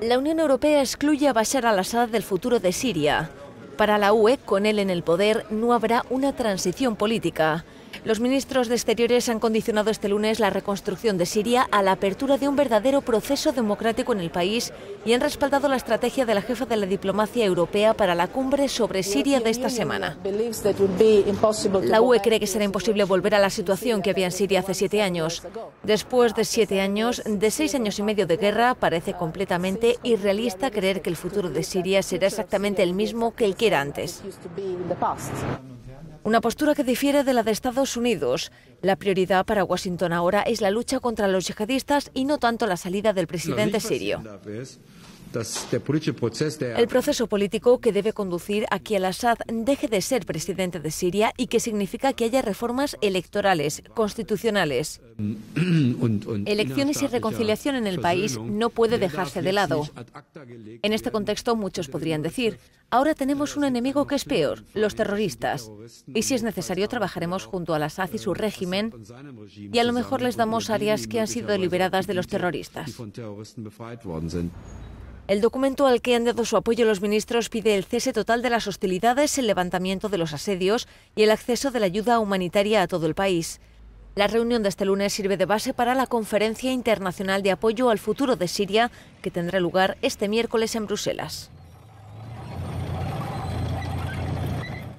La Unión Europea excluye a Bashar al-Assad del futuro de Siria. Para la UE, con él en el poder, no habrá una transición política. Los ministros de Exteriores han condicionado este lunes la reconstrucción de Siria a la apertura de un verdadero proceso democrático en el país y han respaldado la estrategia de la jefa de la diplomacia europea para la cumbre sobre Siria de esta semana. La UE cree que será imposible volver a la situación que había en Siria hace siete años. Después de siete años, de seis años y medio de guerra, parece completamente irrealista creer que el futuro de Siria será exactamente el mismo que el que era antes. Una postura que difiere de la de Estados Unidos Unidos. La prioridad para Washington ahora es la lucha contra los yihadistas y no tanto la salida del presidente sirio. El proceso político que debe conducir a que al-Assad deje de ser presidente de Siria y que significa que haya reformas electorales, constitucionales. Mm, Elecciones y reconciliación en el país no puede dejarse de lado. En este contexto muchos podrían decir, ahora tenemos un enemigo que es peor, los terroristas. Y si es necesario trabajaremos junto a al Assad y su régimen y a lo mejor les damos áreas que han sido liberadas de los terroristas. El documento al que han dado su apoyo los ministros pide el cese total de las hostilidades, el levantamiento de los asedios y el acceso de la ayuda humanitaria a todo el país. La reunión de este lunes sirve de base para la Conferencia Internacional de Apoyo al Futuro de Siria, que tendrá lugar este miércoles en Bruselas.